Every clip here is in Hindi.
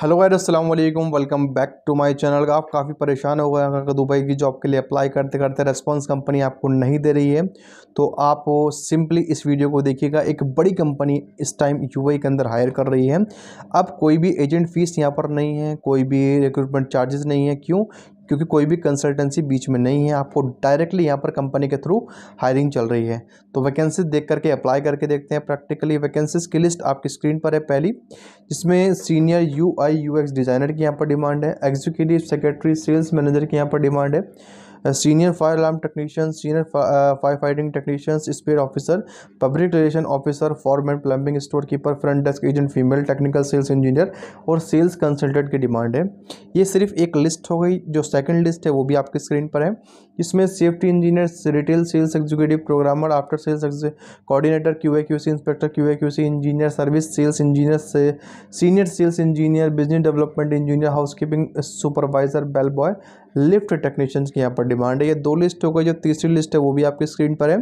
हेलो गाइड अस्सलाम वालेकुम welcome back to my channel का आप काफ़ी परेशान हो गए अगर दुबई की जॉब के लिए अप्लाई करते करते रेस्पॉन्स कंपनी आपको नहीं दे रही है तो आप सिंपली इस वीडियो को देखिएगा एक बड़ी कंपनी इस टाइम यूएई के अंदर हायर कर रही है अब कोई भी एजेंट फ़ीस यहाँ पर नहीं है कोई भी रिक्रूटमेंट चार्जेस नहीं है क्यों क्योंकि कोई भी कंसल्टेंसी बीच में नहीं है आपको डायरेक्टली यहाँ पर कंपनी के थ्रू हायरिंग चल रही है तो वैकेंसी देख करके अप्लाई करके देखते हैं प्रैक्टिकली वैकेंसीज की लिस्ट आपकी स्क्रीन पर है पहली जिसमें senior U I U X designer की यहाँ पर डिमांड है एग्जीक्यूटिव सेक्रेटरी सेल्स मैनेजर की यहाँ पर डिमांड है senior fire alarm technician senior fire fighting technicians spare officer public relation officer foreman plumbing store keeper front desk agent female technical sales engineer और सेल्स कंसल्टेंट की डिमांड है ये सिर्फ एक लिस्ट हो गई जो सेकेंड लिस्ट है वो भी आपकी स्क्रीन पर है इसमें safety engineer retail sales executive programmer after sales coordinator Q A Q C inspector Q A Q C engineer service sales engineer से senior sales engineer business development engineer housekeeping supervisor bell boy lift technicians की यहाँ पर डिमांड है ये दो लिस्ट हो गई जो तीसरी लिस्ट है वो भी आपकी स्क्रीन पर है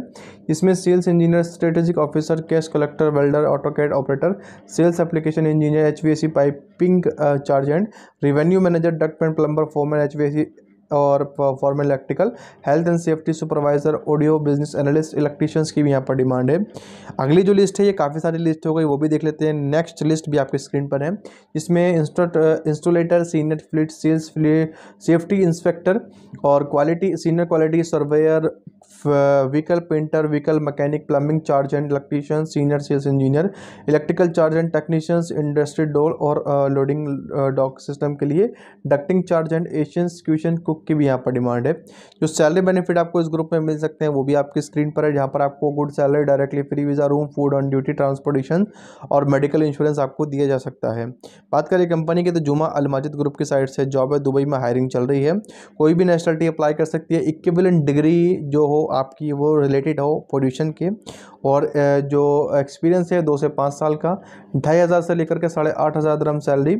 इसमें sales engineer strategic officer cash collector welder AutoCAD operator sales application engineer H piping chargehand revenue manager duct paint plumber foreman H और formal electrical health and safety supervisor audio business analyst electricians की भी यहाँ पर डिमांड है अगली जो लिस्ट है ये काफ़ी सारी लिस्ट हो गई वो भी देख लेते हैं नेक्स्ट लिस्ट भी आपके स्क्रीन पर है इसमें installer senior fleet sales fleet safety inspector और quality senior quality surveyor vehicle painter vehicle mechanic plumbing chargehand electrician senior sales engineer electrical chargehand technicians industry door और लोडिंग डॉक सिस्टम के लिए ducting chargehand Asian cuisine cook की भी यहाँ पर डिमांड है जो सैलरी बेनिफिट आपको इस ग्रुप में मिल सकते हैं वो भी आपकी स्क्रीन पर है जहाँ पर आपको good salary directly free visa room food on duty transportation और मेडिकल इंश्योरेंस आपको दिया जा सकता है बात करें कंपनी की तो जुमा अलमाजिद ग्रुप की साइड से जॉब है दुबई में हायरिंग चल रही है कोई भी नेशनलिटी अप्लाई कर सकती है इक्विवेलेंट डिग्री जो हो हो आपकी वो रिलेटेड हो पोल्यूशन के और जो एक्सपीरियंस है दो से पाँच साल का ढाई हज़ार से लेकर के साढ़े आठ हज़ार दरम सैलरी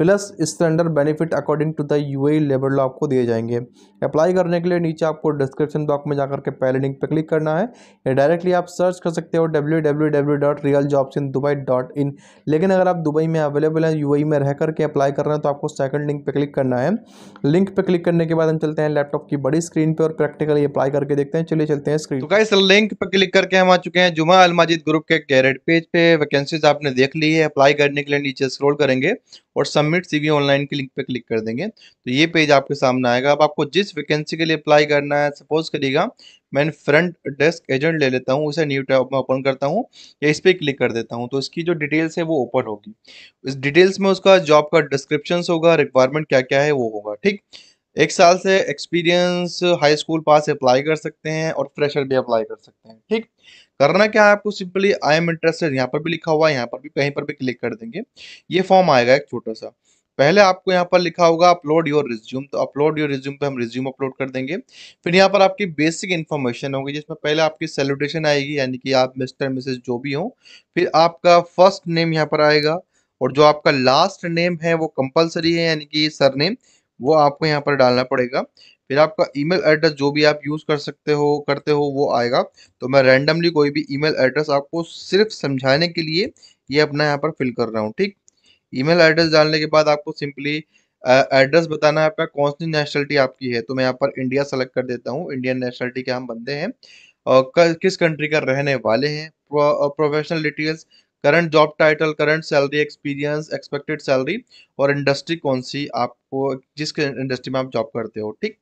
प्लस इसके under benefit according to the U A labour law आपको दिए जाएंगे अप्लाई करने के लिए नीचे आपको डिस्क्रिप्शन बॉक्स में जाकर के पहले लिंक पर क्लिक करना है या डायरेक्टली आप सर्च कर सकते हो W W W dot real jobs in Dubai dot in लेकिन अगर आप दुबई में अवेलेबल हैं यू e में रह करके अप्लाई कर रहे हैं तो आपको सेकंड लिंक पर क्लिक करना है लिंक पर क्लिक करने के बाद हम चलते हैं लैपटॉप की बड़ी स्क्रीन पर और प्रैक्टिकली अप्लाई करके देखते हैं हैं चले चलते हैं स्क्रीन तो इस लिंक पर क्लिक करके हम आ चुके हैं जुमा अलमाजिद ग्रुप के कैरेट पेज पे वैकेंसीज आपने देख ली है अप्लाई करने के लिए नीचे स्क्रॉल करेंगे और सबमिट सीवी ऑनलाइन के लिंक पे क्लिक कर देंगे तो ये पेज आपके सामने आएगा अब आपको जिस वैकेंसी के लिए अप्लाई करना है सपोज करिएगा मैं फ्रंट डेस्क एजेंट ले लेता हूँ उसे न्यू टैब में ओपन करता हूँ या इस पर क्लिक कर देता हूँ तो इसकी जो डिटेल्स है वो ओपन होगी इस डिटेल्स में उसका जॉब का डिस्क्रिप्शन होगा रिक्वायरमेंट क्या क्या है वो होगा ठीक एक साल से experience high school pass apply कर सकते हैं और फ्रेशर भी अप्लाई कर सकते हैं ठीक करना क्या है आपको सिंपली आई एम इंटरेस्टेड यहाँ पर भी लिखा हुआ है यहाँ पर भी कहीं पर भी क्लिक कर देंगे ये फॉर्म आएगा एक छोटा सा पहले आपको यहाँ पर लिखा होगा अपलोड योर रिज्यूम तो अपलोड योर रिज्यूम पे हम रिज्यूम अपलोड कर देंगे फिर यहाँ पर आपकी बेसिक इन्फॉर्मेशन होगी जिसमें पहले आपकी सेलुटेशन आएगी यानी कि आप मिस्टर मिसेज जो भी हो फिर आपका फर्स्ट नेम यहाँ पर आएगा और जो आपका लास्ट नेम है वो कंपलसरी है यानी कि सर नेम वो आपको यहाँ पर डालना पड़ेगा फिर आपका ईमेल एड्रेस जो भी आप यूज़ कर सकते हो करते हो वो आएगा तो मैं रैंडमली कोई भी ईमेल एड्रेस आपको सिर्फ समझाने के लिए ये अपना यहाँ पर फिल कर रहा हूँ ठीक ईमेल एड्रेस डालने के बाद आपको सिंपली एड्रेस बताना है आपका कौन सी नेशनलिटी आपकी है तो मैं यहाँ पर इंडिया सेलेक्ट कर देता हूँ इंडियन नेशनलिटी के हम बंदे हैं और किस कंट्री का रहने वाले हैं professional details current job title current salary experience expected salary और इंडस्ट्री कौन सी आपको जिस इंडस्ट्री में आप जॉब करते हो ठीक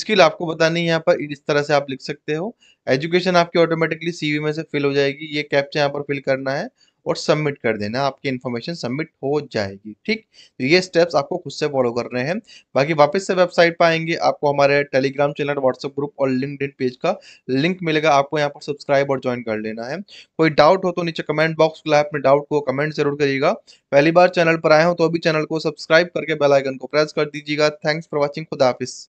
स्किल आपको बतानी है यहाँ पर इस तरह से आप लिख सकते हो एजुकेशन आपकी ऑटोमेटिकली सीवी में से फिल हो जाएगी ये कैप्चा यहाँ पर फिल करना है और सबमिट कर देना आपकी इन्फॉर्मेशन सबमिट हो जाएगी ठीक तो ये स्टेप्स आपको खुद से फॉलो कर रहे हैं बाकी वापस से वेबसाइट पर आएंगे आपको हमारे टेलीग्राम चैनल व्हाट्सएप ग्रुप और लिंक पेज का लिंक मिलेगा आपको यहाँ पर सब्सक्राइब और ज्वाइन कर लेना है कोई डाउट हो तो नीचे कमेंट बॉक्स खुला है अपने डाउट को कमेंट जरूर करिएगा पहली बार चैनल पर आए हो तो अभी चैनल को सब्सक्राइब करके बेलाइकन को प्रेस कर दीजिएगा थैंक्स फॉर वॉचिंग खुदाफिस